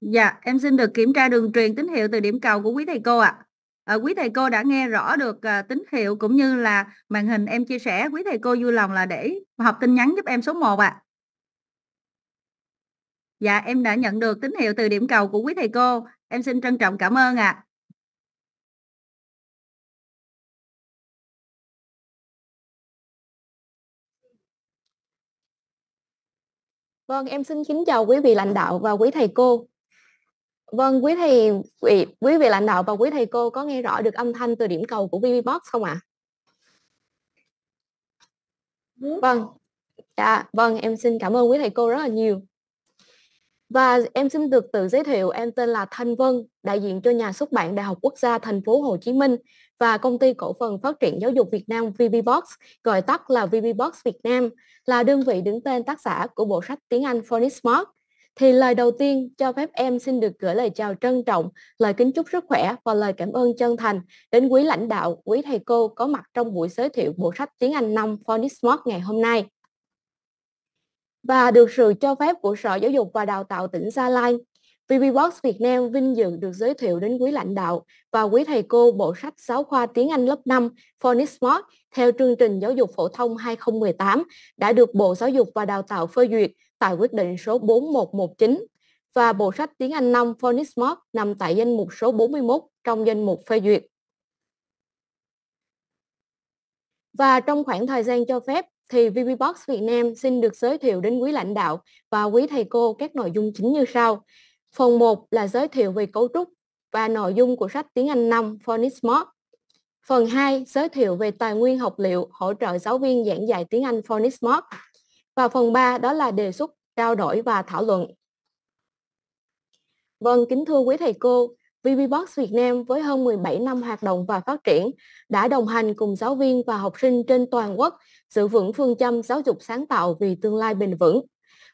Dạ, em xin được kiểm tra đường truyền tín hiệu từ điểm cầu của quý thầy cô ạ. À. À, quý thầy cô đã nghe rõ được à, tín hiệu cũng như là màn hình em chia sẻ. Quý thầy cô vui lòng là để học tin nhắn giúp em số 1 ạ. À. Dạ, em đã nhận được tín hiệu từ điểm cầu của quý thầy cô. Em xin trân trọng cảm ơn ạ. À. Vâng, em xin kính chào quý vị lãnh đạo và quý thầy cô. Vâng, quý thầy quý, quý vị lãnh đạo và quý thầy cô có nghe rõ được âm thanh từ điểm cầu của VBBox không ạ? À? Vâng. Dạ, vâng, em xin cảm ơn quý thầy cô rất là nhiều. Và em xin được tự giới thiệu, em tên là Thanh Vân, đại diện cho nhà xuất bản Đại học Quốc gia Thành phố Hồ Chí Minh và công ty cổ phần phát triển giáo dục Việt Nam VBbox, gọi tắt là VBbox Việt Nam, là đơn vị đứng tên tác giả của bộ sách tiếng Anh Phonics Smart thì lời đầu tiên cho phép em xin được gửi lời chào trân trọng, lời kính chúc sức khỏe và lời cảm ơn chân thành đến quý lãnh đạo, quý thầy cô có mặt trong buổi giới thiệu bộ sách tiếng Anh năm Phonics ngày hôm nay. Và được sự cho phép của Sở Giáo dục và Đào tạo tỉnh Gia Lai, VBBox Việt Nam vinh dự được giới thiệu đến quý lãnh đạo và quý thầy cô bộ sách giáo khoa tiếng Anh lớp 5 Phonics Mod theo chương trình giáo dục phổ thông 2018 đã được Bộ Giáo dục và Đào tạo phê duyệt tại quyết định số 4119 và bộ sách tiếng Anh 5 Phonics nằm tại danh mục số 41 trong danh mục phê duyệt. Và trong khoảng thời gian cho phép thì VBbox Việt Nam xin được giới thiệu đến quý lãnh đạo và quý thầy cô các nội dung chính như sau. Phần 1 là giới thiệu về cấu trúc và nội dung của sách tiếng Anh 5 Phonics Phần 2 giới thiệu về tài nguyên học liệu hỗ trợ giáo viên giảng dạy tiếng Anh Phonics và phần 3 đó là đề xuất, trao đổi và thảo luận. Vâng, kính thưa quý thầy cô, VBBox Việt Nam với hơn 17 năm hoạt động và phát triển đã đồng hành cùng giáo viên và học sinh trên toàn quốc giữ vững phương châm giáo dục sáng tạo vì tương lai bền vững.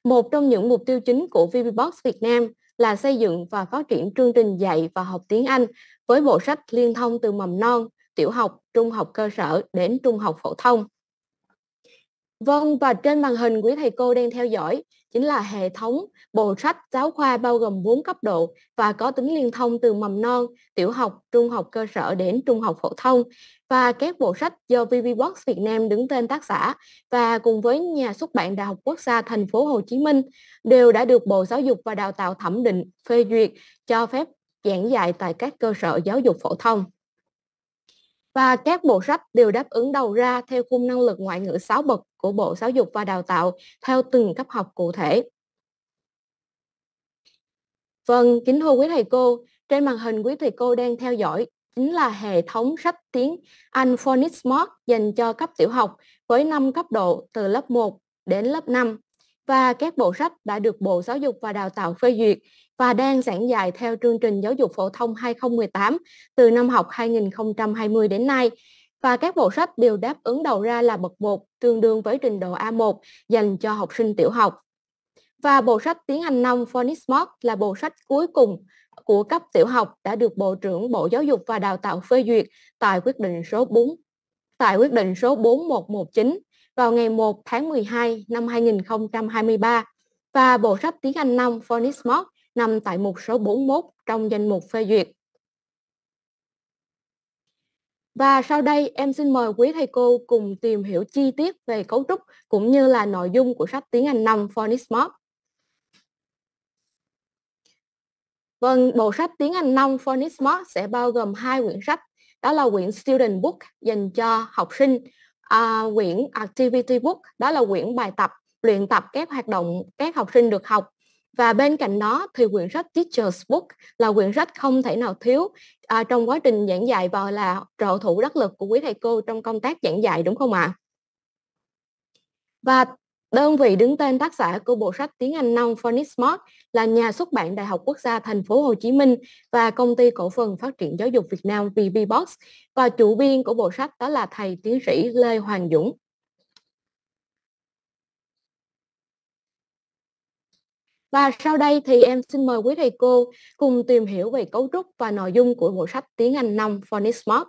Một trong những mục tiêu chính của VBBox Việt Nam là xây dựng và phát triển chương trình dạy và học tiếng Anh với bộ sách liên thông từ mầm non, tiểu học, trung học cơ sở đến trung học phổ thông. Vâng, và trên màn hình quý thầy cô đang theo dõi chính là hệ thống bộ sách giáo khoa bao gồm 4 cấp độ và có tính liên thông từ mầm non, tiểu học, trung học cơ sở đến trung học phổ thông và các bộ sách do VVBox Việt Nam đứng tên tác giả và cùng với nhà xuất bản Đại học Quốc gia Thành phố Hồ Chí Minh đều đã được Bộ Giáo dục và Đào tạo thẩm định phê duyệt cho phép giảng dạy tại các cơ sở giáo dục phổ thông và các bộ sách đều đáp ứng đầu ra theo khung năng lực ngoại ngữ 6 bậc của Bộ Giáo dục và Đào tạo theo từng cấp học cụ thể. Vâng, kính thưa quý thầy cô, trên màn hình quý thầy cô đang theo dõi chính là hệ thống sách tiếng Anh Phonics Smart dành cho cấp tiểu học với 5 cấp độ từ lớp 1 đến lớp 5 và các bộ sách đã được Bộ Giáo dục và Đào tạo phê duyệt và đang giảng dạy theo chương trình giáo dục phổ thông 2018 từ năm học 2020 đến nay. Và các bộ sách đều đáp ứng đầu ra là bậc 1 tương đương với trình độ A1 dành cho học sinh tiểu học. Và bộ sách tiếng Anh 5 Phonics là bộ sách cuối cùng của cấp tiểu học đã được Bộ trưởng Bộ Giáo dục và Đào tạo phê duyệt tại quyết định số 4 tại quyết định số 4119 vào ngày 1 tháng 12 năm 2023 và bộ sách tiếng Anh 5 Phonismod nằm tại mục số 41 trong danh mục phê duyệt. Và sau đây em xin mời quý thầy cô cùng tìm hiểu chi tiết về cấu trúc cũng như là nội dung của sách tiếng Anh 5 Phonismod. Vâng, bộ sách tiếng Anh 5 Phonismod sẽ bao gồm hai quyển sách, đó là quyển Student Book dành cho học sinh à, quyển activity book đó là quyển bài tập luyện tập các hoạt động các học sinh được học và bên cạnh đó thì quyển sách Teacher's Book là quyển sách không thể nào thiếu à, trong quá trình giảng dạy và là trợ thủ đắc lực của quý thầy cô trong công tác giảng dạy đúng không ạ? À? Và Đơn vị đứng tên tác giả của bộ sách tiếng Anh non Phonics Smart là nhà xuất bản Đại học Quốc gia Thành phố Hồ Chí Minh và công ty cổ phần phát triển giáo dục Việt Nam VBBox và chủ biên của bộ sách đó là thầy tiến sĩ Lê Hoàng Dũng. Và sau đây thì em xin mời quý thầy cô cùng tìm hiểu về cấu trúc và nội dung của bộ sách tiếng Anh non Phonics Smart.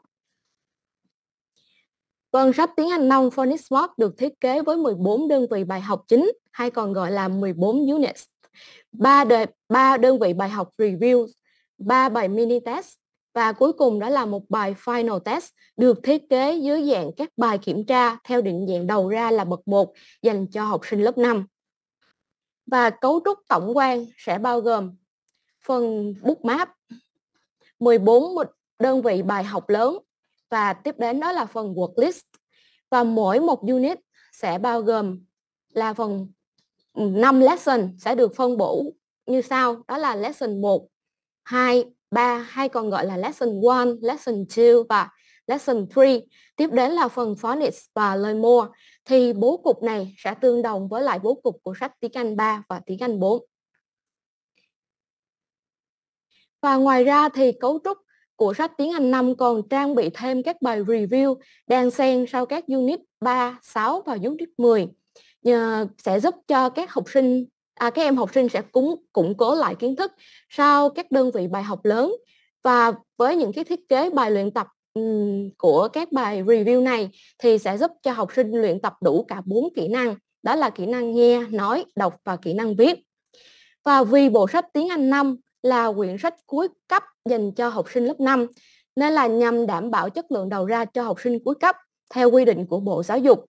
Vâng, sách tiếng Anh nông Phonics Mock được thiết kế với 14 đơn vị bài học chính hay còn gọi là 14 units, 3 đề, 3 đơn vị bài học review, 3 bài mini test và cuối cùng đó là một bài final test được thiết kế dưới dạng các bài kiểm tra theo định dạng đầu ra là bậc 1 dành cho học sinh lớp 5. Và cấu trúc tổng quan sẽ bao gồm phần bookmap, 14 đơn vị bài học lớn và tiếp đến đó là phần worklist và mỗi một unit sẽ bao gồm là phần 5 ừ, lesson sẽ được phân bổ như sau đó là lesson 1, 2, 3 hay còn gọi là lesson 1, lesson 2 và lesson 3. Tiếp đến là phần phonics và lời mua thì bố cục này sẽ tương đồng với lại bố cục của sách tiếng Anh 3 và tiếng Anh 4. Và ngoài ra thì cấu trúc của sách tiếng Anh năm còn trang bị thêm các bài review đang xen sau các unit 3, 6 và unit 10 Nhờ sẽ giúp cho các học sinh à, các em học sinh sẽ củng củng cố lại kiến thức sau các đơn vị bài học lớn và với những cái thiết kế bài luyện tập của các bài review này thì sẽ giúp cho học sinh luyện tập đủ cả bốn kỹ năng đó là kỹ năng nghe, nói, đọc và kỹ năng viết. Và vì bộ sách tiếng Anh năm là quyển sách cuối cấp dành cho học sinh lớp 5 nên là nhằm đảm bảo chất lượng đầu ra cho học sinh cuối cấp theo quy định của Bộ Giáo dục.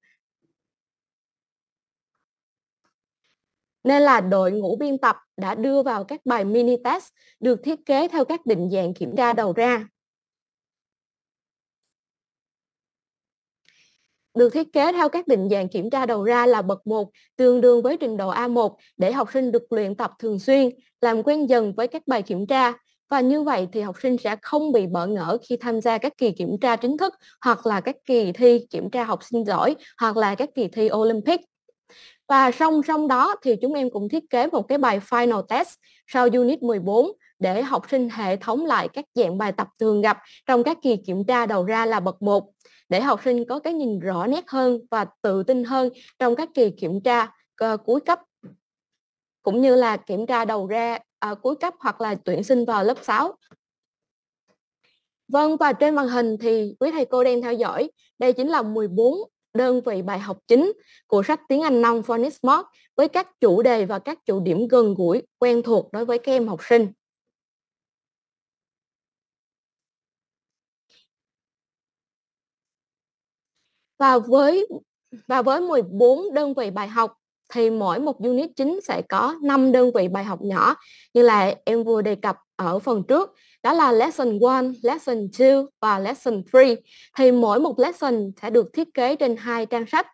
Nên là đội ngũ biên tập đã đưa vào các bài mini test được thiết kế theo các định dạng kiểm tra đầu ra. Được thiết kế theo các định dạng kiểm tra đầu ra là bậc 1 tương đương với trình độ A1 để học sinh được luyện tập thường xuyên, làm quen dần với các bài kiểm tra, và như vậy thì học sinh sẽ không bị bỡ ngỡ khi tham gia các kỳ kiểm tra chính thức hoặc là các kỳ thi kiểm tra học sinh giỏi hoặc là các kỳ thi Olympic. Và song song đó thì chúng em cũng thiết kế một cái bài final test sau unit 14 để học sinh hệ thống lại các dạng bài tập thường gặp trong các kỳ kiểm tra đầu ra là bậc 1 để học sinh có cái nhìn rõ nét hơn và tự tin hơn trong các kỳ kiểm tra uh, cuối cấp cũng như là kiểm tra đầu ra à, cuối cấp hoặc là tuyển sinh vào lớp 6. Vâng và trên màn hình thì quý thầy cô đang theo dõi, đây chính là 14 đơn vị bài học chính của sách tiếng Anh non Phonics Mod với các chủ đề và các chủ điểm gần gũi quen thuộc đối với các em học sinh. Và với và với 14 đơn vị bài học thì mỗi một unit chính sẽ có 5 đơn vị bài học nhỏ như là em vừa đề cập ở phần trước đó là lesson 1, lesson 2 và lesson 3 thì mỗi một lesson sẽ được thiết kế trên hai trang sách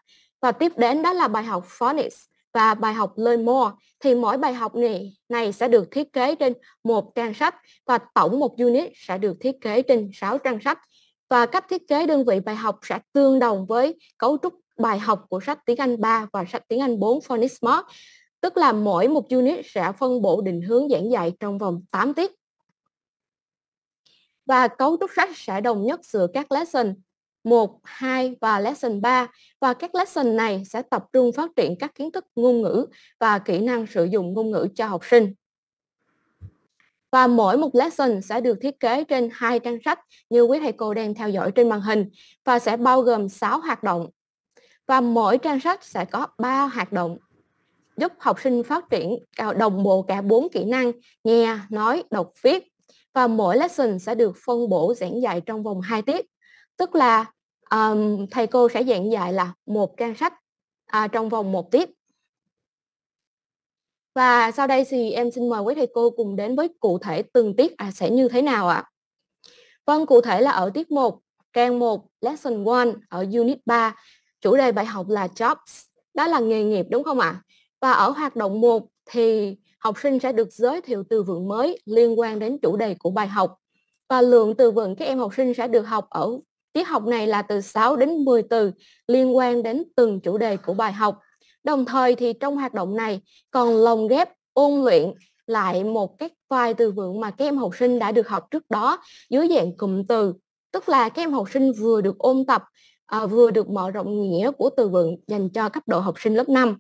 và tiếp đến đó là bài học phonics và bài học Learn More thì mỗi bài học này này sẽ được thiết kế trên một trang sách và tổng một unit sẽ được thiết kế trên 6 trang sách và cách thiết kế đơn vị bài học sẽ tương đồng với cấu trúc bài học của sách tiếng Anh 3 và sách tiếng Anh 4 Phonics Mod, tức là mỗi một unit sẽ phân bổ định hướng giảng dạy trong vòng 8 tiết. Và cấu trúc sách sẽ đồng nhất giữa các lesson 1, 2 và lesson 3 và các lesson này sẽ tập trung phát triển các kiến thức ngôn ngữ và kỹ năng sử dụng ngôn ngữ cho học sinh. Và mỗi một lesson sẽ được thiết kế trên hai trang sách như quý thầy cô đang theo dõi trên màn hình và sẽ bao gồm 6 hoạt động và mỗi trang sách sẽ có 3 hoạt động giúp học sinh phát triển đồng bộ cả bốn kỹ năng nghe, nói, đọc, viết và mỗi lesson sẽ được phân bổ giảng dạy trong vòng 2 tiết. Tức là um, thầy cô sẽ giảng dạy là một trang sách à, trong vòng một tiết. Và sau đây thì em xin mời quý thầy cô cùng đến với cụ thể từng tiết à, sẽ như thế nào ạ? À? Vâng, cụ thể là ở tiết 1, trang 1, lesson 1 ở unit 3 Chủ đề bài học là jobs, đó là nghề nghiệp đúng không ạ? Và ở hoạt động 1 thì học sinh sẽ được giới thiệu từ vựng mới liên quan đến chủ đề của bài học. Và lượng từ vựng các em học sinh sẽ được học ở tiết học này là từ 6 đến 10 từ liên quan đến từng chủ đề của bài học. Đồng thời thì trong hoạt động này còn lồng ghép ôn luyện lại một cái vài từ vựng mà các em học sinh đã được học trước đó dưới dạng cụm từ. Tức là các em học sinh vừa được ôn tập à, vừa được mở rộng nghĩa của từ vựng dành cho cấp độ học sinh lớp 5.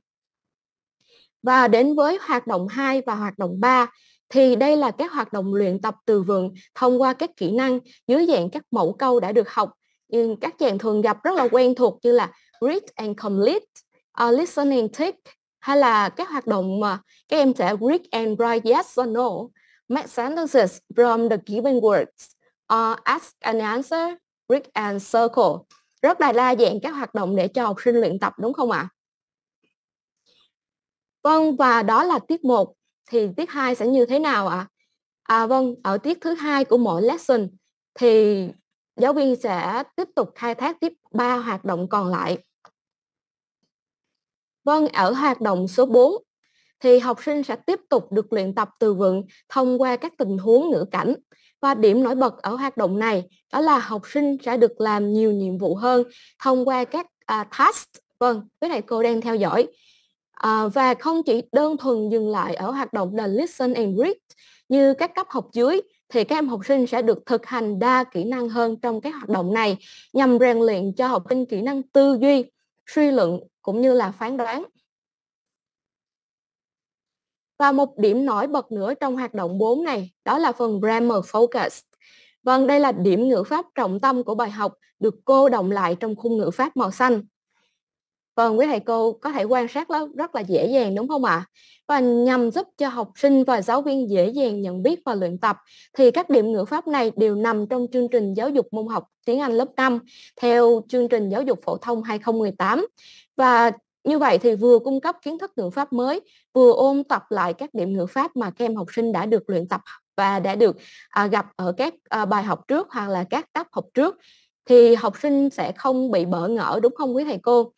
Và đến với hoạt động 2 và hoạt động 3 thì đây là các hoạt động luyện tập từ vựng thông qua các kỹ năng dưới dạng các mẫu câu đã được học. Nhưng các dạng thường gặp rất là quen thuộc như là read and complete, uh, listen tick hay là các hoạt động mà các em sẽ read and write yes or no, make sentences from the given words, uh, ask and answer, read and circle rất là đa dạng các hoạt động để cho học sinh luyện tập đúng không ạ? Vâng và đó là tiết 1 thì tiết 2 sẽ như thế nào ạ? À vâng, ở tiết thứ hai của mỗi lesson thì giáo viên sẽ tiếp tục khai thác tiếp 3 hoạt động còn lại. Vâng, ở hoạt động số 4 thì học sinh sẽ tiếp tục được luyện tập từ vựng thông qua các tình huống ngữ cảnh và điểm nổi bật ở hoạt động này đó là học sinh sẽ được làm nhiều nhiệm vụ hơn thông qua các à, task vâng với lại cô đang theo dõi à, và không chỉ đơn thuần dừng lại ở hoạt động là listen and read như các cấp học dưới thì các em học sinh sẽ được thực hành đa kỹ năng hơn trong các hoạt động này nhằm rèn luyện cho học sinh kỹ năng tư duy, suy luận cũng như là phán đoán. Và một điểm nổi bật nữa trong hoạt động 4 này đó là phần grammar focus. Vâng, đây là điểm ngữ pháp trọng tâm của bài học được cô động lại trong khung ngữ pháp màu xanh. Vâng, quý thầy cô có thể quan sát rất là dễ dàng đúng không ạ? À? Và nhằm giúp cho học sinh và giáo viên dễ dàng nhận biết và luyện tập thì các điểm ngữ pháp này đều nằm trong chương trình giáo dục môn học tiếng Anh lớp 5 theo chương trình giáo dục phổ thông 2018 và như vậy thì vừa cung cấp kiến thức ngữ pháp mới, vừa ôn tập lại các điểm ngữ pháp mà các em học sinh đã được luyện tập và đã được à, gặp ở các à, bài học trước hoặc là các tác học trước thì học sinh sẽ không bị bỡ ngỡ đúng không quý thầy cô?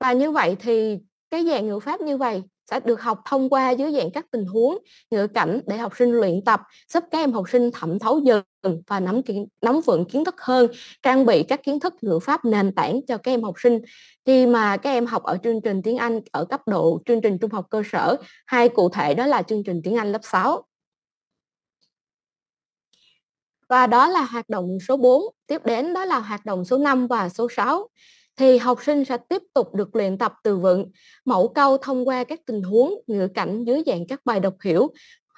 Và như vậy thì cái dạng ngữ pháp như vậy sẽ được học thông qua dưới dạng các tình huống ngữ cảnh để học sinh luyện tập giúp các em học sinh thẩm thấu dần và nắm kiến, nắm vững kiến thức hơn trang bị các kiến thức ngữ pháp nền tảng cho các em học sinh khi mà các em học ở chương trình tiếng Anh ở cấp độ chương trình trung học cơ sở hay cụ thể đó là chương trình tiếng Anh lớp 6 và đó là hoạt động số 4 tiếp đến đó là hoạt động số 5 và số 6 thì học sinh sẽ tiếp tục được luyện tập từ vựng mẫu câu thông qua các tình huống ngữ cảnh dưới dạng các bài đọc hiểu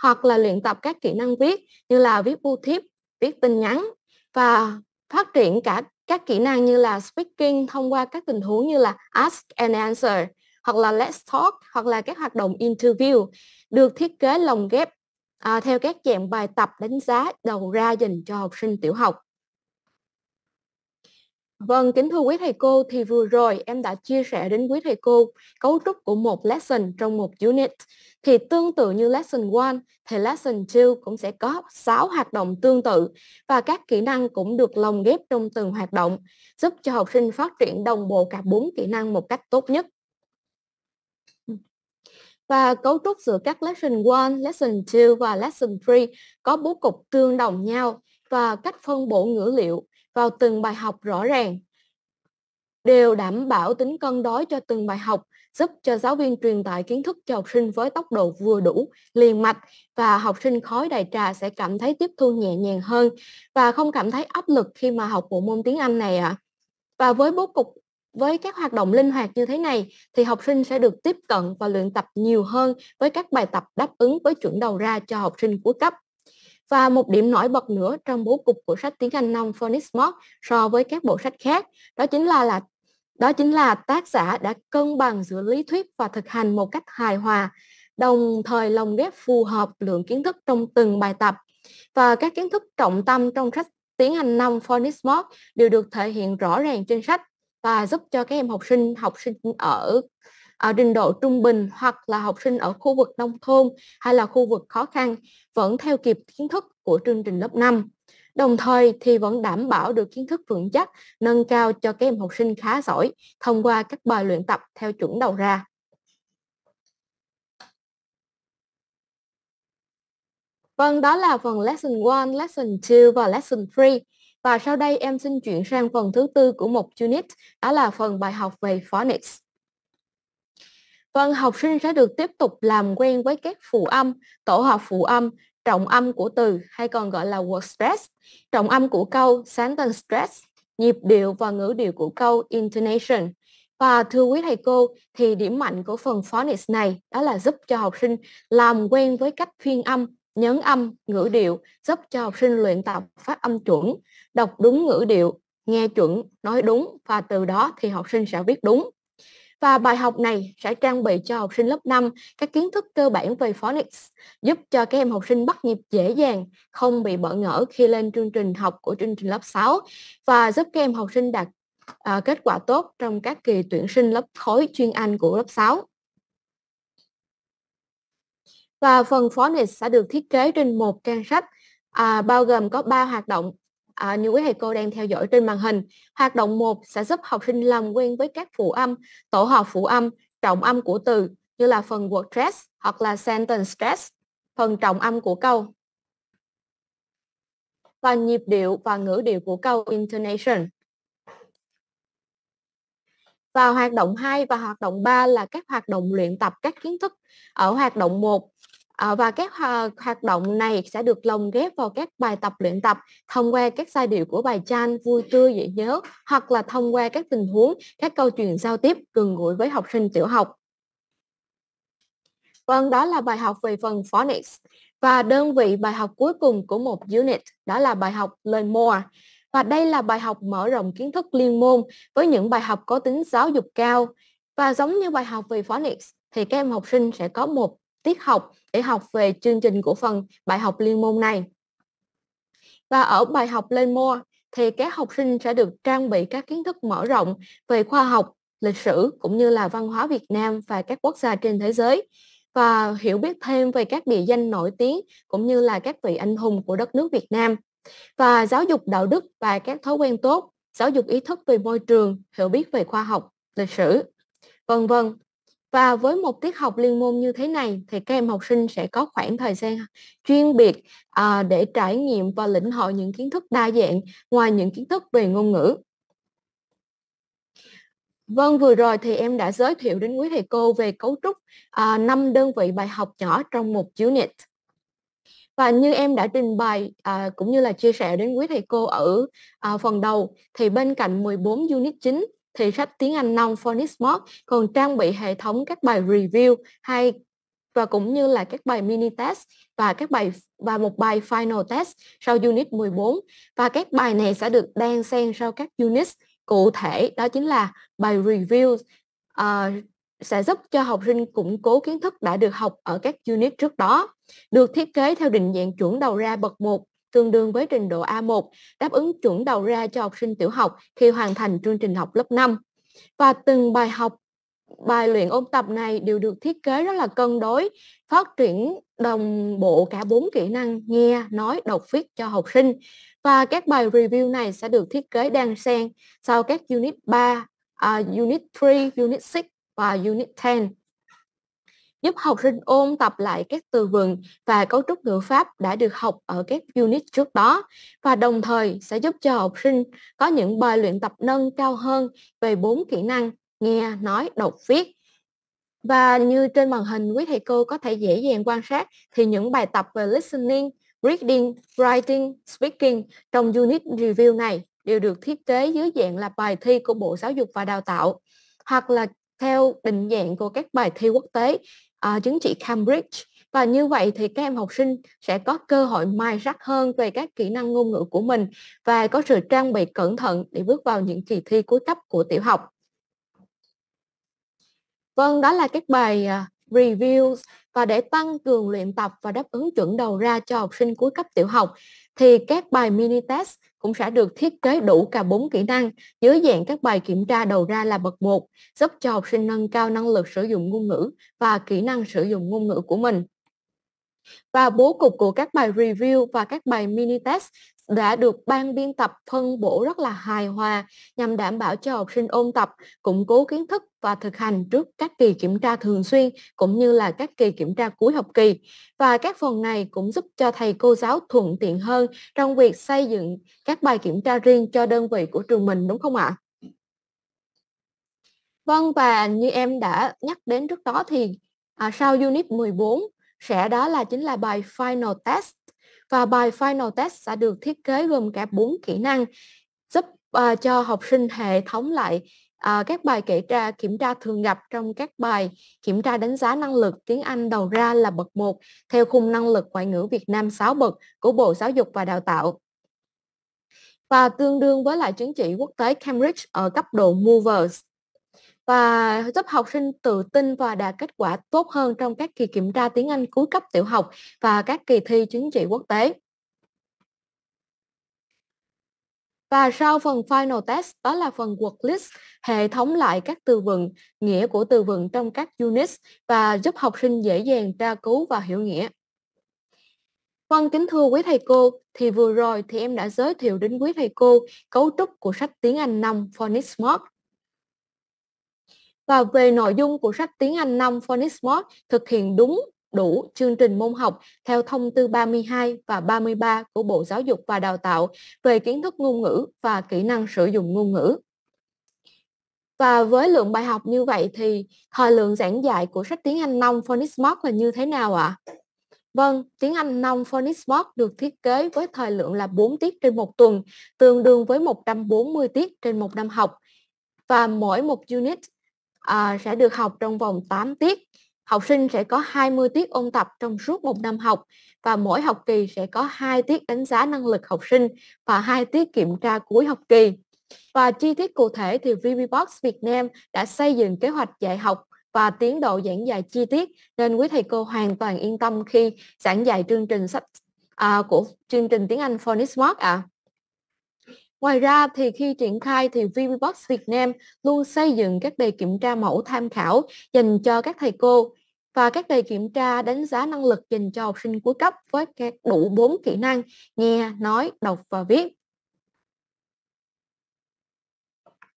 hoặc là luyện tập các kỹ năng viết như là viết bưu thiếp, viết tin nhắn và phát triển cả các kỹ năng như là speaking thông qua các tình huống như là ask and answer hoặc là let's talk hoặc là các hoạt động interview được thiết kế lồng ghép à, theo các dạng bài tập đánh giá đầu ra dành cho học sinh tiểu học. Vâng, kính thưa quý thầy cô, thì vừa rồi em đã chia sẻ đến quý thầy cô cấu trúc của một lesson trong một unit. Thì tương tự như lesson 1, thì lesson 2 cũng sẽ có 6 hoạt động tương tự và các kỹ năng cũng được lồng ghép trong từng hoạt động, giúp cho học sinh phát triển đồng bộ cả 4 kỹ năng một cách tốt nhất. Và cấu trúc giữa các lesson 1, lesson 2 và lesson 3 có bố cục tương đồng nhau và cách phân bổ ngữ liệu vào từng bài học rõ ràng đều đảm bảo tính cân đối cho từng bài học giúp cho giáo viên truyền tải kiến thức cho học sinh với tốc độ vừa đủ, liền mạch và học sinh khói đầy trà sẽ cảm thấy tiếp thu nhẹ nhàng hơn và không cảm thấy áp lực khi mà học bộ môn tiếng Anh này ạ. À. Và với bố cục với các hoạt động linh hoạt như thế này thì học sinh sẽ được tiếp cận và luyện tập nhiều hơn với các bài tập đáp ứng với chuẩn đầu ra cho học sinh cuối cấp. Và một điểm nổi bật nữa trong bố cục của sách tiếng Anh năm Phonics Mod so với các bộ sách khác, đó chính là là đó chính là tác giả đã cân bằng giữa lý thuyết và thực hành một cách hài hòa, đồng thời lồng ghép phù hợp lượng kiến thức trong từng bài tập. Và các kiến thức trọng tâm trong sách tiếng Anh năm Phonics Mod đều được thể hiện rõ ràng trên sách và giúp cho các em học sinh học sinh ở ở trình độ trung bình hoặc là học sinh ở khu vực nông thôn hay là khu vực khó khăn vẫn theo kịp kiến thức của chương trình lớp 5. Đồng thời thì vẫn đảm bảo được kiến thức vững chắc, nâng cao cho các em học sinh khá giỏi thông qua các bài luyện tập theo chuẩn đầu ra. Vâng, đó là phần lesson 1, lesson 2 và lesson 3. Và sau đây em xin chuyển sang phần thứ tư của một unit, đó là phần bài học về phonics. Vâng, học sinh sẽ được tiếp tục làm quen với các phụ âm, tổ hợp phụ âm, trọng âm của từ hay còn gọi là word stress, trọng âm của câu sentence stress, nhịp điệu và ngữ điệu của câu intonation. Và thưa quý thầy cô, thì điểm mạnh của phần phonics này đó là giúp cho học sinh làm quen với cách phiên âm, nhấn âm, ngữ điệu, giúp cho học sinh luyện tập phát âm chuẩn, đọc đúng ngữ điệu, nghe chuẩn, nói đúng và từ đó thì học sinh sẽ viết đúng. Và bài học này sẽ trang bị cho học sinh lớp 5 các kiến thức cơ bản về phonics, giúp cho các em học sinh bắt nhịp dễ dàng, không bị bỡ ngỡ khi lên chương trình học của chương trình lớp 6 và giúp các em học sinh đạt à, kết quả tốt trong các kỳ tuyển sinh lớp khối chuyên Anh của lớp 6. Và phần phonics sẽ được thiết kế trên một trang sách à, bao gồm có 3 hoạt động à, như quý thầy cô đang theo dõi trên màn hình. Hoạt động 1 sẽ giúp học sinh làm quen với các phụ âm, tổ hợp phụ âm, trọng âm của từ như là phần word stress hoặc là sentence stress, phần trọng âm của câu. Và nhịp điệu và ngữ điệu của câu intonation. Và hoạt động 2 và hoạt động 3 là các hoạt động luyện tập các kiến thức. Ở hoạt động 1 À, và các hoạt động này sẽ được lồng ghép vào các bài tập luyện tập thông qua các giai điệu của bài tranh vui tươi dễ nhớ hoặc là thông qua các tình huống, các câu chuyện giao tiếp gần gũi với học sinh tiểu học. Vâng, đó là bài học về phần phonics. Và đơn vị bài học cuối cùng của một unit đó là bài học Learn More. Và đây là bài học mở rộng kiến thức liên môn với những bài học có tính giáo dục cao. Và giống như bài học về phonics thì các em học sinh sẽ có một tiết học để học về chương trình của phần bài học liên môn này. Và ở bài học lên mua thì các học sinh sẽ được trang bị các kiến thức mở rộng về khoa học, lịch sử cũng như là văn hóa Việt Nam và các quốc gia trên thế giới và hiểu biết thêm về các địa danh nổi tiếng cũng như là các vị anh hùng của đất nước Việt Nam và giáo dục đạo đức và các thói quen tốt, giáo dục ý thức về môi trường, hiểu biết về khoa học, lịch sử, vân vân. Và với một tiết học liên môn như thế này thì các em học sinh sẽ có khoảng thời gian chuyên biệt à, để trải nghiệm và lĩnh hội những kiến thức đa dạng ngoài những kiến thức về ngôn ngữ. Vâng, vừa rồi thì em đã giới thiệu đến quý thầy cô về cấu trúc à, 5 đơn vị bài học nhỏ trong một unit. Và như em đã trình bày à, cũng như là chia sẻ đến quý thầy cô ở à, phần đầu thì bên cạnh 14 unit chính thì sách tiếng Anh nông Phonics Mod còn trang bị hệ thống các bài review hay và cũng như là các bài mini test và các bài và một bài final test sau unit 14 và các bài này sẽ được đan xen sau các unit cụ thể đó chính là bài review uh, sẽ giúp cho học sinh củng cố kiến thức đã được học ở các unit trước đó được thiết kế theo định dạng chuẩn đầu ra bậc 1 tương đương với trình độ A1, đáp ứng chuẩn đầu ra cho học sinh tiểu học khi hoàn thành chương trình học lớp 5. Và từng bài học bài luyện ôn tập này đều được thiết kế rất là cân đối, phát triển đồng bộ cả bốn kỹ năng nghe, nói, đọc, viết cho học sinh. Và các bài review này sẽ được thiết kế đan xen sau các unit 3, uh, à, unit 3, unit 6 và unit 10 giúp học sinh ôn tập lại các từ vựng và cấu trúc ngữ pháp đã được học ở các unit trước đó và đồng thời sẽ giúp cho học sinh có những bài luyện tập nâng cao hơn về bốn kỹ năng nghe, nói, đọc, viết. Và như trên màn hình quý thầy cô có thể dễ dàng quan sát thì những bài tập về listening, reading, writing, speaking trong unit review này đều được thiết kế dưới dạng là bài thi của Bộ Giáo dục và Đào tạo hoặc là theo định dạng của các bài thi quốc tế uh, chứng chỉ Cambridge và như vậy thì các em học sinh sẽ có cơ hội mai rắc hơn về các kỹ năng ngôn ngữ của mình và có sự trang bị cẩn thận để bước vào những kỳ thi cuối cấp của tiểu học. Vâng, đó là các bài à, reviews và để tăng cường luyện tập và đáp ứng chuẩn đầu ra cho học sinh cuối cấp tiểu học thì các bài mini test cũng sẽ được thiết kế đủ cả 4 kỹ năng dưới dạng các bài kiểm tra đầu ra là bậc 1, giúp cho học sinh nâng cao năng lực sử dụng ngôn ngữ và kỹ năng sử dụng ngôn ngữ của mình. Và bố cục của các bài review và các bài mini test đã được ban biên tập phân bổ rất là hài hòa nhằm đảm bảo cho học sinh ôn tập, củng cố kiến thức và thực hành trước các kỳ kiểm tra thường xuyên cũng như là các kỳ kiểm tra cuối học kỳ. Và các phần này cũng giúp cho thầy cô giáo thuận tiện hơn trong việc xây dựng các bài kiểm tra riêng cho đơn vị của trường mình đúng không ạ? Vâng và như em đã nhắc đến trước đó thì à, sau unit 14 sẽ đó là chính là bài Final Test và bài Final Test sẽ được thiết kế gồm cả 4 kỹ năng giúp uh, cho học sinh hệ thống lại uh, các bài kiểm tra kiểm tra thường gặp trong các bài kiểm tra đánh giá năng lực tiếng Anh đầu ra là bậc 1 theo khung năng lực ngoại ngữ Việt Nam 6 bậc của Bộ Giáo dục và Đào tạo và tương đương với lại chứng chỉ quốc tế Cambridge ở cấp độ Movers và giúp học sinh tự tin và đạt kết quả tốt hơn trong các kỳ kiểm tra tiếng Anh cuối cấp tiểu học và các kỳ thi chứng chỉ quốc tế. Và sau phần final test đó là phần word list, hệ thống lại các từ vựng, nghĩa của từ vựng trong các units và giúp học sinh dễ dàng tra cứu và hiểu nghĩa. Vâng, kính thưa quý thầy cô, thì vừa rồi thì em đã giới thiệu đến quý thầy cô cấu trúc của sách tiếng Anh năm Phonics Mod và về nội dung của sách tiếng Anh 5 Phonics Mod thực hiện đúng đủ chương trình môn học theo thông tư 32 và 33 của Bộ Giáo dục và Đào tạo về kiến thức ngôn ngữ và kỹ năng sử dụng ngôn ngữ. Và với lượng bài học như vậy thì thời lượng giảng dạy của sách tiếng Anh 5 Phonics Mod là như thế nào ạ? À? Vâng, tiếng Anh non phonics box được thiết kế với thời lượng là 4 tiết trên một tuần, tương đương với 140 tiết trên một năm học. Và mỗi một unit à, sẽ được học trong vòng 8 tiết. Học sinh sẽ có 20 tiết ôn tập trong suốt một năm học và mỗi học kỳ sẽ có 2 tiết đánh giá năng lực học sinh và 2 tiết kiểm tra cuối học kỳ. Và chi tiết cụ thể thì VBBox Việt Nam đã xây dựng kế hoạch dạy học và tiến độ giảng dạy chi tiết nên quý thầy cô hoàn toàn yên tâm khi giảng dạy chương trình sách à, của chương trình tiếng Anh Phonics Walk ạ. À. Ngoài ra thì khi triển khai thì VBox Việt Nam luôn xây dựng các đề kiểm tra mẫu tham khảo dành cho các thầy cô và các đề kiểm tra đánh giá năng lực dành cho học sinh cuối cấp với các đủ 4 kỹ năng nghe, nói, đọc và viết.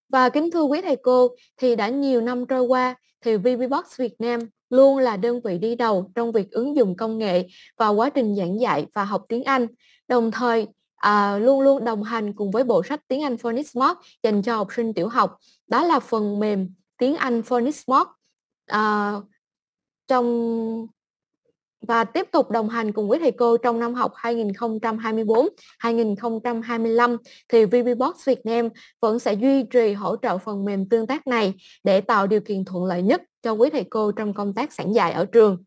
Và kính thưa quý thầy cô, thì đã nhiều năm trôi qua thì VBBox Việt Nam luôn là đơn vị đi đầu trong việc ứng dụng công nghệ vào quá trình giảng dạy và học tiếng Anh, đồng thời à, luôn luôn đồng hành cùng với bộ sách tiếng Anh Phonics dành cho học sinh tiểu học. Đó là phần mềm tiếng Anh Phonics Mod. Ờ, trong và tiếp tục đồng hành cùng với thầy cô trong năm học 2024-2025 thì VBBox Việt Nam vẫn sẽ duy trì hỗ trợ phần mềm tương tác này để tạo điều kiện thuận lợi nhất cho quý thầy cô trong công tác giảng dạy ở trường.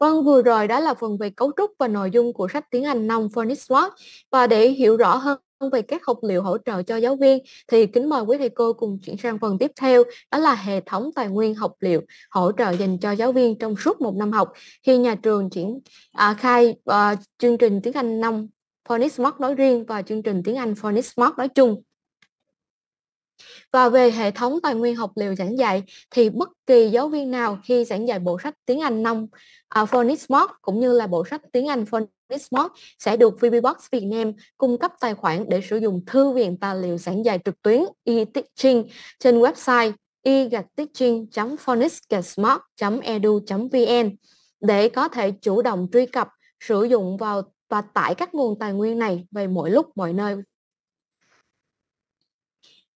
Vâng, vừa rồi đó là phần về cấu trúc và nội dung của sách tiếng Anh nông Phonics Word Và để hiểu rõ hơn về các học liệu hỗ trợ cho giáo viên thì kính mời quý thầy cô cùng chuyển sang phần tiếp theo đó là hệ thống tài nguyên học liệu hỗ trợ dành cho giáo viên trong suốt một năm học khi nhà trường triển à, khai à, chương trình tiếng Anh năm Phonics Mock nói riêng và chương trình tiếng Anh Phonics Mock nói chung. Và về hệ thống tài nguyên học liệu giảng dạy thì bất kỳ giáo viên nào khi giảng dạy bộ sách tiếng Anh nông uh, à, Phonics cũng như là bộ sách tiếng Anh Phonics sẽ được VBbox Việt Nam cung cấp tài khoản để sử dụng thư viện tài liệu giảng dạy trực tuyến e-teaching trên website e teaching phonics edu vn để có thể chủ động truy cập, sử dụng vào và tải các nguồn tài nguyên này về mỗi lúc mọi nơi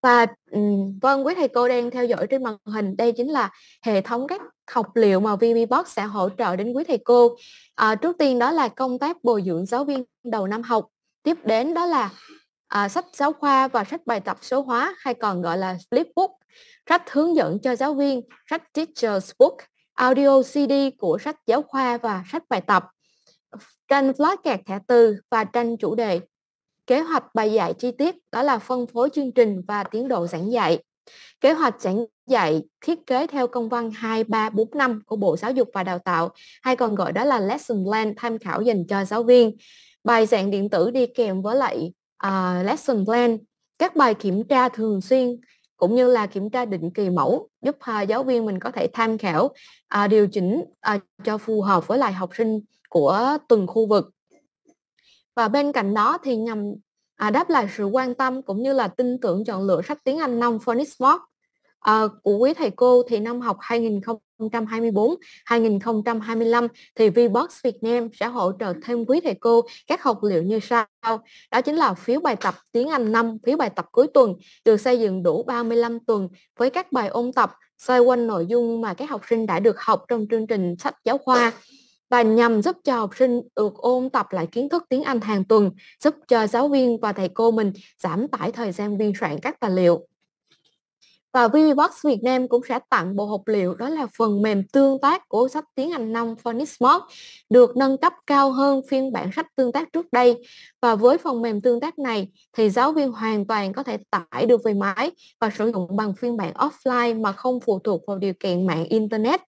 và, ừm, vâng, quý thầy cô đang theo dõi trên màn hình, đây chính là hệ thống các học liệu mà VBBox sẽ hỗ trợ đến quý thầy cô. À, trước tiên đó là công tác bồi dưỡng giáo viên đầu năm học, tiếp đến đó là à, sách giáo khoa và sách bài tập số hóa hay còn gọi là flipbook, sách hướng dẫn cho giáo viên, sách teacher's book, audio CD của sách giáo khoa và sách bài tập, tranh kẹt thẻ từ và tranh chủ đề kế hoạch bài dạy chi tiết đó là phân phối chương trình và tiến độ giảng dạy. Kế hoạch giảng dạy thiết kế theo công văn 2345 của Bộ Giáo dục và Đào tạo hay còn gọi đó là lesson plan tham khảo dành cho giáo viên. Bài dạng điện tử đi kèm với lại uh, lesson plan, các bài kiểm tra thường xuyên cũng như là kiểm tra định kỳ mẫu giúp uh, giáo viên mình có thể tham khảo uh, điều chỉnh uh, cho phù hợp với lại học sinh của từng khu vực và bên cạnh đó thì nhằm à, đáp lại sự quan tâm cũng như là tin tưởng chọn lựa sách tiếng Anh năm Phonics à, của quý thầy cô thì năm học 2024-2025 thì Vbox Việt Nam sẽ hỗ trợ thêm quý thầy cô các học liệu như sau. Đó chính là phiếu bài tập tiếng Anh năm, phiếu bài tập cuối tuần được xây dựng đủ 35 tuần với các bài ôn tập xoay quanh nội dung mà các học sinh đã được học trong chương trình sách giáo khoa và nhằm giúp cho học sinh được ôn tập lại kiến thức tiếng Anh hàng tuần, giúp cho giáo viên và thầy cô mình giảm tải thời gian biên soạn các tài liệu. Và VBox Việt Nam cũng sẽ tặng bộ học liệu đó là phần mềm tương tác của sách tiếng Anh năm Phonics Mod được nâng cấp cao hơn phiên bản sách tương tác trước đây. Và với phần mềm tương tác này thì giáo viên hoàn toàn có thể tải được về máy và sử dụng bằng phiên bản offline mà không phụ thuộc vào điều kiện mạng Internet.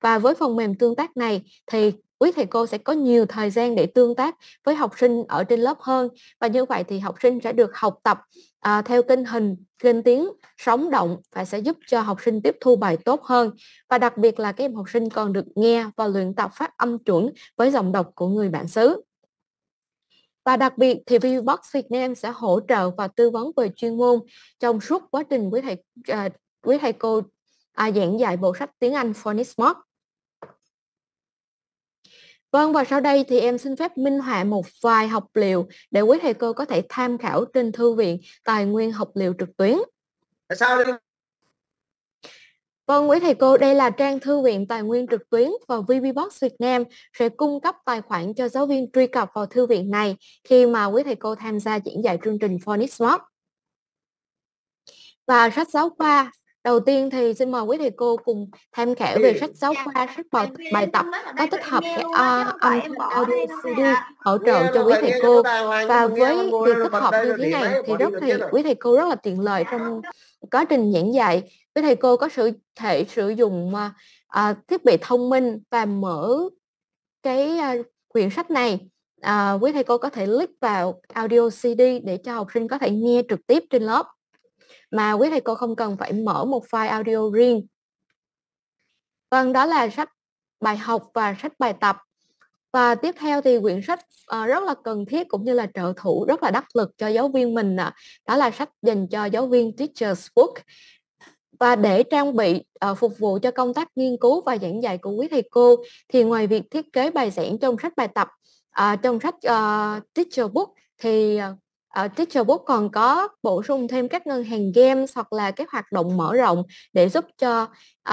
Và với phần mềm tương tác này thì quý thầy cô sẽ có nhiều thời gian để tương tác với học sinh ở trên lớp hơn và như vậy thì học sinh sẽ được học tập à, theo kênh hình kênh tiếng sống động và sẽ giúp cho học sinh tiếp thu bài tốt hơn và đặc biệt là các em học sinh còn được nghe và luyện tập phát âm chuẩn với giọng đọc của người bản xứ và đặc biệt thì VBox Việt Nam sẽ hỗ trợ và tư vấn về chuyên môn trong suốt quá trình quý thầy à, quý thầy cô à, giảng dạy bộ sách tiếng Anh Phonics Mock Vâng và sau đây thì em xin phép minh họa một vài học liệu để quý thầy cô có thể tham khảo trên thư viện tài nguyên học liệu trực tuyến. Tại sao đây Vâng, quý thầy cô, đây là trang thư viện tài nguyên trực tuyến và VBBox Việt Nam sẽ cung cấp tài khoản cho giáo viên truy cập vào thư viện này khi mà quý thầy cô tham gia diễn dạy chương trình Phonics Mock. Và sách giáo khoa Đầu tiên thì xin mời quý thầy cô cùng tham khảo về sách giáo khoa, sách bài, bài tập có tích hợp cái ờ, âm audio CD hỗ trợ cho quý thầy cô. Và với việc tích hợp như thế này thì rất thì quý thầy cô rất là tiện lợi trong quá trình giảng dạy. Quý thầy cô có sự thể sử dụng uh, thiết bị thông minh và mở cái uh, sách này à, quý thầy cô có thể click vào audio CD để cho học sinh có thể nghe trực tiếp trên lớp mà quý thầy cô không cần phải mở một file audio riêng. Vâng, đó là sách bài học và sách bài tập. Và tiếp theo thì quyển sách ờ, rất là cần thiết cũng như là trợ thủ rất là đắc lực cho giáo viên mình ạ. Đó là sách dành cho giáo viên Teacher's Book. Và để trang bị ờ, phục vụ cho công tác nghiên cứu và giảng dạy của quý thầy cô thì ngoài việc thiết kế bài giảng trong sách bài tập, ờ, trong sách uh, Teacher Book thì uh, ờ, TeacherBook còn có bổ sung thêm các ngân hàng games hoặc là các hoạt động mở rộng để giúp cho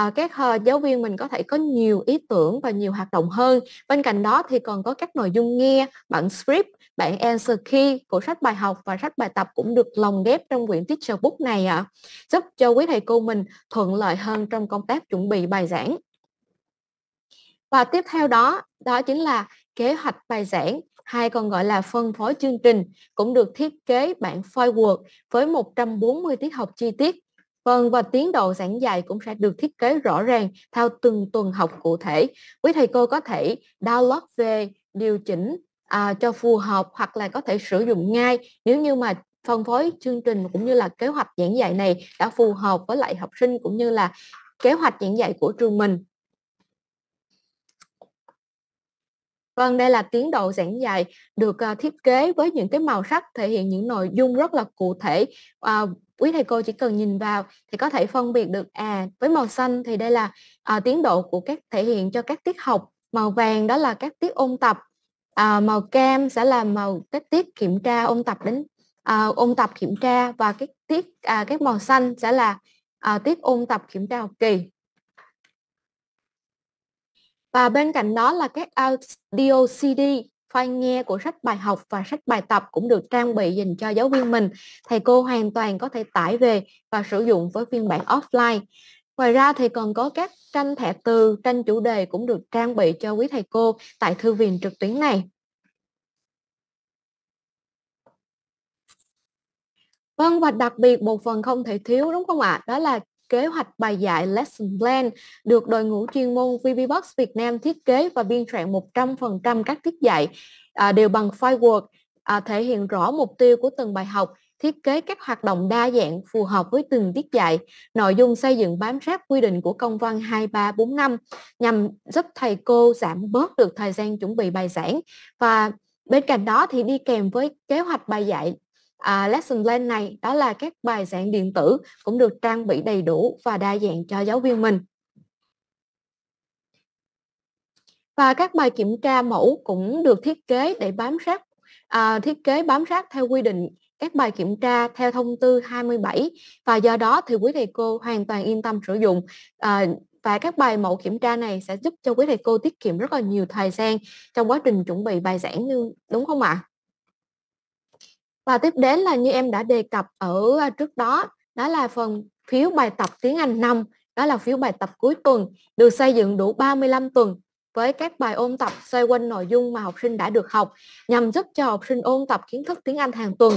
uh, các uh, giáo viên mình có thể có nhiều ý tưởng và nhiều hoạt động hơn. Bên cạnh đó thì còn có các nội dung nghe, bản script, bản answer key của sách bài học và sách bài tập cũng được lồng ghép trong quyển TeacherBook này ạ, à, giúp cho quý thầy cô mình thuận lợi hơn trong công tác chuẩn bị bài giảng. Và tiếp theo đó, đó chính là kế hoạch bài giảng hay còn gọi là phân phối chương trình, cũng được thiết kế bản fieldwork với 140 tiết học chi tiết. Vâng, và tiến độ giảng dạy cũng sẽ được thiết kế rõ ràng theo từng tuần học cụ thể. Quý thầy cô có thể download về điều chỉnh à, cho phù hợp hoặc là có thể sử dụng ngay nếu như mà phân phối chương trình cũng như là kế hoạch giảng dạy này đã phù hợp với lại học sinh cũng như là kế hoạch giảng dạy của trường mình Vâng, đây là tiến độ giảng dạy được uh, thiết kế với những cái màu sắc thể hiện những nội dung rất là cụ thể. Uh, quý thầy cô chỉ cần nhìn vào thì có thể phân biệt được à với màu xanh thì đây là uh, tiến độ của các thể hiện cho các tiết học, màu vàng đó là các tiết ôn tập, uh, màu cam sẽ là màu các tiết kiểm tra ôn tập đến uh, ôn tập kiểm tra và các tiết uh, các màu xanh sẽ là uh, tiết ôn tập kiểm tra học kỳ. Và bên cạnh đó là các audio CD, file nghe của sách bài học và sách bài tập cũng được trang bị dành cho giáo viên mình. Thầy cô hoàn toàn có thể tải về và sử dụng với phiên bản offline. Ngoài ra thì còn có các tranh thẻ từ, tranh chủ đề cũng được trang bị cho quý thầy cô tại thư viện trực tuyến này. Vâng và đặc biệt một phần không thể thiếu đúng không ạ? Đó là kế hoạch bài dạy Lesson Plan được đội ngũ chuyên môn VBbox Việt Nam thiết kế và biên soạn 100% các tiết dạy à, đều bằng Firework à, thể hiện rõ mục tiêu của từng bài học thiết kế các hoạt động đa dạng phù hợp với từng tiết dạy, nội dung xây dựng bám sát quy định của công văn 2345 nhằm giúp thầy cô giảm bớt được thời gian chuẩn bị bài giảng và bên cạnh đó thì đi kèm với kế hoạch bài dạy à, lesson plan này đó là các bài giảng điện tử cũng được trang bị đầy đủ và đa dạng cho giáo viên mình và các bài kiểm tra mẫu cũng được thiết kế để bám sát à, thiết kế bám sát theo quy định các bài kiểm tra theo thông tư 27 và do đó thì quý thầy cô hoàn toàn yên tâm sử dụng à, và các bài mẫu kiểm tra này sẽ giúp cho quý thầy cô tiết kiệm rất là nhiều thời gian trong quá trình chuẩn bị bài giảng như đúng không ạ? và tiếp đến là như em đã đề cập ở à, trước đó đó là phần phiếu bài tập tiếng Anh năm đó là phiếu bài tập cuối tuần được xây dựng đủ 35 tuần với các bài ôn tập xoay quanh nội dung mà học sinh đã được học nhằm giúp cho học sinh ôn tập kiến thức tiếng Anh hàng tuần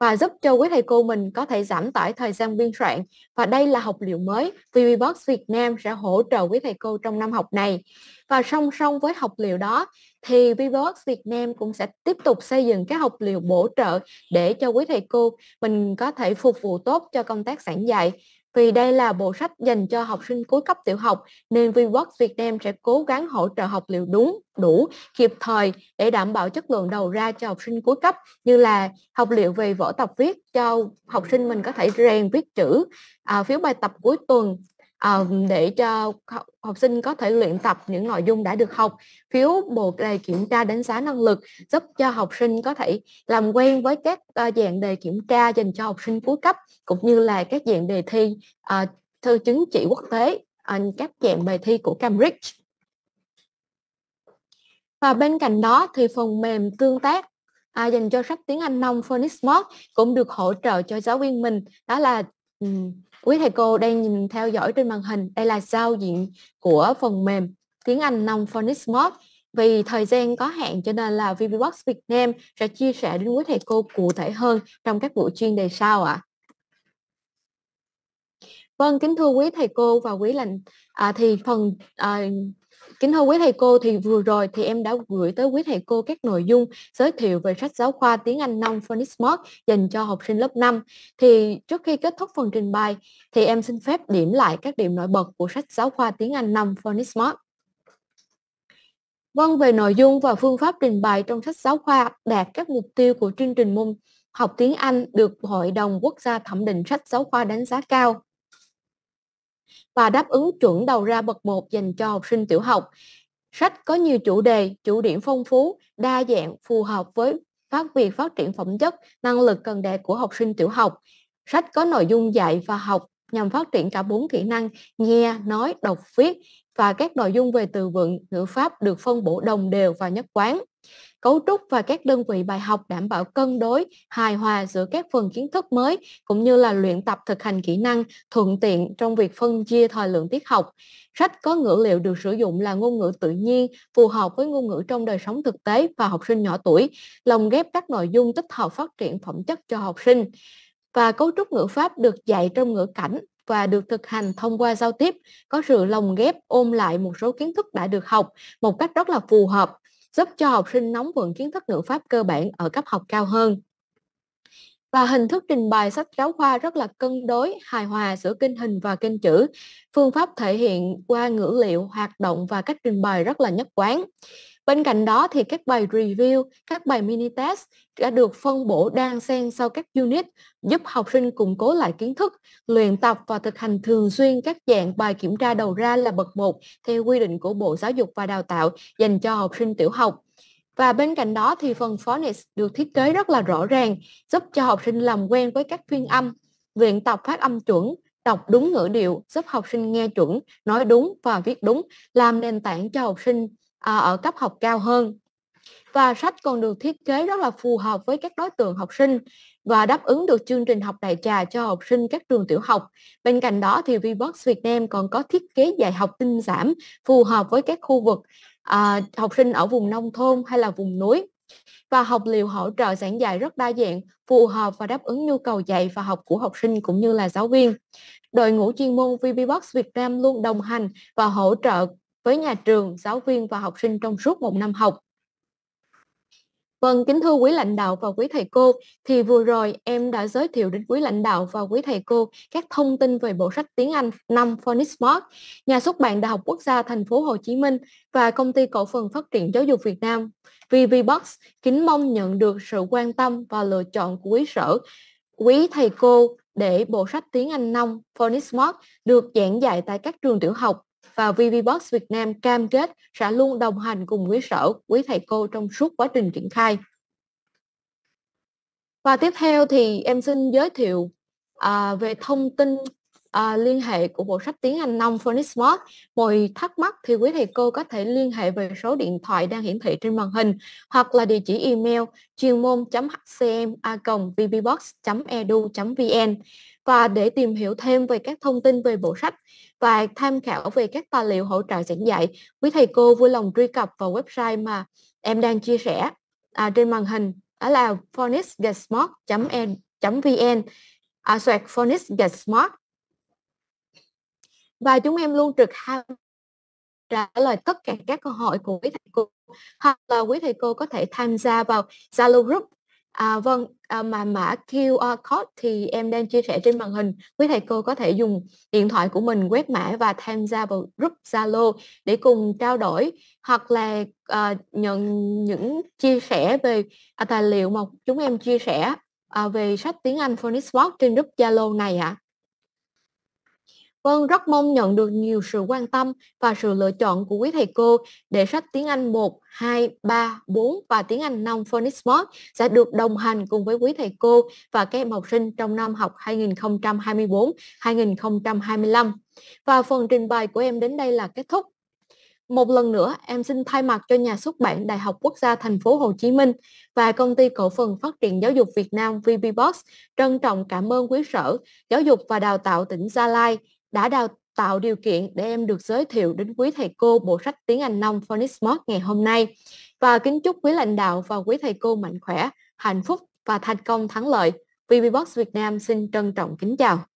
và giúp cho quý thầy cô mình có thể giảm tải thời gian biên soạn. Và đây là học liệu mới, VBBox Việt Nam sẽ hỗ trợ quý thầy cô trong năm học này. Và song song với học liệu đó thì VBox Việt Nam cũng sẽ tiếp tục xây dựng các học liệu bổ trợ để cho quý thầy cô mình có thể phục vụ tốt cho công tác giảng dạy. Vì đây là bộ sách dành cho học sinh cuối cấp tiểu học nên VBox Việt Nam sẽ cố gắng hỗ trợ học liệu đúng, đủ, kịp thời để đảm bảo chất lượng đầu ra cho học sinh cuối cấp như là học liệu về vở tập viết cho học sinh mình có thể rèn viết chữ, à, phiếu bài tập cuối tuần, Ờ, để cho học sinh có thể luyện tập những nội dung đã được học phiếu một đề kiểm tra đánh giá năng lực giúp cho học sinh có thể làm quen với các ờ, dạng đề kiểm tra dành cho học sinh cuối cấp cũng như là các dạng đề thi ờ, thư chứng chỉ quốc tế các dạng bài thi của Cambridge và bên cạnh đó thì phần mềm tương tác à, dành cho sách tiếng Anh nông Phonics Mod cũng được hỗ trợ cho giáo viên mình đó là Ừ. Quý thầy cô đang nhìn theo dõi trên màn hình, đây là giao diện của phần mềm tiếng Anh Nông Phonics Mod. Vì thời gian có hạn cho nên là VBox Việt Nam sẽ chia sẻ đến quý thầy cô cụ thể hơn trong các buổi chuyên đề sau ạ. À. Vâng, kính thưa quý thầy cô và quý lành à, thì phần à, Kính thưa quý thầy cô, thì vừa rồi thì em đã gửi tới quý thầy cô các nội dung giới thiệu về sách giáo khoa tiếng Anh 5 Phonics Mod dành cho học sinh lớp 5. Thì trước khi kết thúc phần trình bày thì em xin phép điểm lại các điểm nổi bật của sách giáo khoa tiếng Anh 5 Phonics Mod. Vâng, về nội dung và phương pháp trình bày trong sách giáo khoa đạt các mục tiêu của chương trình môn học tiếng Anh được Hội đồng Quốc gia thẩm định sách giáo khoa đánh giá cao và đáp ứng chuẩn đầu ra bậc 1 dành cho học sinh tiểu học. Sách có nhiều chủ đề, chủ điểm phong phú, đa dạng, phù hợp với phát việc phát triển phẩm chất, năng lực cần đề của học sinh tiểu học. Sách có nội dung dạy và học nhằm phát triển cả bốn kỹ năng nghe, nói, đọc, viết và các nội dung về từ vựng, ngữ pháp được phân bổ đồng đều và nhất quán cấu trúc và các đơn vị bài học đảm bảo cân đối, hài hòa giữa các phần kiến thức mới cũng như là luyện tập thực hành kỹ năng thuận tiện trong việc phân chia thời lượng tiết học. Sách có ngữ liệu được sử dụng là ngôn ngữ tự nhiên, phù hợp với ngôn ngữ trong đời sống thực tế và học sinh nhỏ tuổi, lồng ghép các nội dung tích hợp phát triển phẩm chất cho học sinh. Và cấu trúc ngữ pháp được dạy trong ngữ cảnh và được thực hành thông qua giao tiếp, có sự lồng ghép ôm lại một số kiến thức đã được học một cách rất là phù hợp giúp cho học sinh nắm vững kiến thức ngữ pháp cơ bản ở cấp học cao hơn. Và hình thức trình bày sách giáo khoa rất là cân đối, hài hòa giữa kinh hình và kinh chữ. Phương pháp thể hiện qua ngữ liệu, hoạt động và cách trình bày rất là nhất quán. Bên cạnh đó thì các bài review, các bài mini test đã được phân bổ đan xen sau các unit giúp học sinh củng cố lại kiến thức, luyện tập và thực hành thường xuyên các dạng bài kiểm tra đầu ra là bậc 1 theo quy định của Bộ Giáo dục và Đào tạo dành cho học sinh tiểu học. Và bên cạnh đó thì phần phonics được thiết kế rất là rõ ràng, giúp cho học sinh làm quen với các phiên âm, luyện tập phát âm chuẩn, đọc đúng ngữ điệu, giúp học sinh nghe chuẩn, nói đúng và viết đúng, làm nền tảng cho học sinh À, ở cấp học cao hơn. Và sách còn được thiết kế rất là phù hợp với các đối tượng học sinh và đáp ứng được chương trình học đại trà cho học sinh các trường tiểu học. Bên cạnh đó thì Vbox Việt Nam còn có thiết kế dạy học tinh giảm phù hợp với các khu vực à, học sinh ở vùng nông thôn hay là vùng núi và học liệu hỗ trợ giảng dạy rất đa dạng, phù hợp và đáp ứng nhu cầu dạy và học của học sinh cũng như là giáo viên. Đội ngũ chuyên môn VBBox Việt Nam luôn đồng hành và hỗ trợ với nhà trường, giáo viên và học sinh trong suốt một năm học. Vâng, kính thưa quý lãnh đạo và quý thầy cô, thì vừa rồi em đã giới thiệu đến quý lãnh đạo và quý thầy cô các thông tin về bộ sách tiếng Anh năm Phonics nhà xuất bản Đại học Quốc gia Thành phố Hồ Chí Minh và công ty cổ phần phát triển giáo dục Việt Nam. VVBox kính mong nhận được sự quan tâm và lựa chọn của quý sở, quý thầy cô để bộ sách tiếng Anh năm Phonics được giảng dạy tại các trường tiểu học, và VVBox Việt Nam cam kết sẽ luôn đồng hành cùng quý sở, quý thầy cô trong suốt quá trình triển khai. Và tiếp theo thì em xin giới thiệu à, về thông tin à, liên hệ của bộ sách tiếng Anh nông Phonics Mod. Mọi thắc mắc thì quý thầy cô có thể liên hệ về số điện thoại đang hiển thị trên màn hình hoặc là địa chỉ email chuyên môn.hcm.vbbox.edu.vn và để tìm hiểu thêm về các thông tin về bộ sách và tham khảo về các tài liệu hỗ trợ giảng dạy, quý thầy cô vui lòng truy cập vào website mà em đang chia sẻ à, trên màn hình đó là phonicsgetsmart.vn e à, xoẹt phonicsgetsmart và chúng em luôn trực hai trả lời tất cả các câu hỏi của quý thầy cô hoặc là quý thầy cô có thể tham gia vào Zalo group à, vâng à, mà mã QR code thì em đang chia sẻ trên màn hình quý thầy cô có thể dùng điện thoại của mình quét mã và tham gia vào group Zalo để cùng trao đổi hoặc là à, nhận những chia sẻ về à, tài liệu mà chúng em chia sẻ à, về sách tiếng Anh Phonics Walk trên group Zalo này ạ à. Vâng, rất mong nhận được nhiều sự quan tâm và sự lựa chọn của quý thầy cô để sách tiếng Anh 1, 2, 3, 4 và tiếng Anh 5 Phonics Mod sẽ được đồng hành cùng với quý thầy cô và các em học sinh trong năm học 2024-2025. Và phần trình bày của em đến đây là kết thúc. Một lần nữa, em xin thay mặt cho nhà xuất bản Đại học Quốc gia Thành phố Hồ Chí Minh và công ty cổ phần phát triển giáo dục Việt Nam VBBox trân trọng cảm ơn quý sở Giáo dục và Đào tạo tỉnh Gia Lai đã đào tạo điều kiện để em được giới thiệu đến quý thầy cô bộ sách tiếng Anh nông Phonics Mod ngày hôm nay và kính chúc quý lãnh đạo và quý thầy cô mạnh khỏe, hạnh phúc và thành công thắng lợi. VBBox Việt Nam xin trân trọng kính chào.